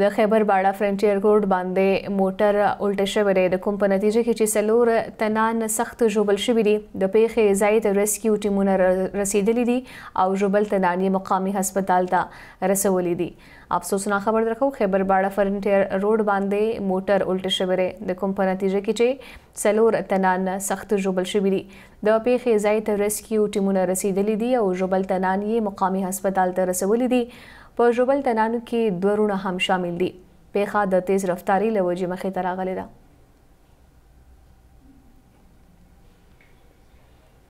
د خیبر باړه فرنټیر روډ باندې موټر الټه شوی دی د کوم په نتیجه کې چې سلور تنان سخت ژوبل شوی دي د پیښې ځای ته ریسکیو ټیمونه رسیدلې دي او ژوبل تنان یې مقامی هسپتال ته رسولې دي افسوسناک خبر درکو خیبر باړه فرنټیر روډ باندې موټر الټه شوی دی د کوم په نتیجه کې چې سلور تنان سخت ژوبل شوی دي د پیښې ځای ته ریسکیو ټیمونه رسیدلې دي او ژوبل تنان یې مقامی هسپتال ته رسولې دي په ژوبل تنانو کې دوه رونه هم شامل شامل دي پیښه د تیز رفتاری له وجې مخې ته راغلې ده